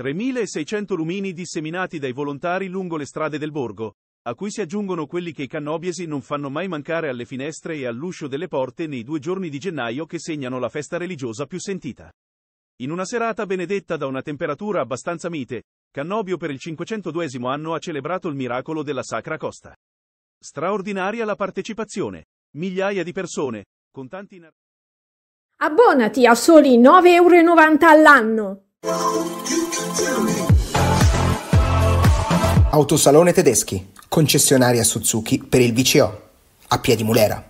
3.600 lumini disseminati dai volontari lungo le strade del borgo, a cui si aggiungono quelli che i cannobiesi non fanno mai mancare alle finestre e all'uscio delle porte nei due giorni di gennaio che segnano la festa religiosa più sentita. In una serata benedetta da una temperatura abbastanza mite, Cannobio per il 502 anno ha celebrato il miracolo della Sacra Costa. Straordinaria la partecipazione. Migliaia di persone, con tanti... Abbonati a soli 9,90 euro all'anno! Autosalone Tedeschi, concessionaria Suzuki per il VCO, a piedi Mulera.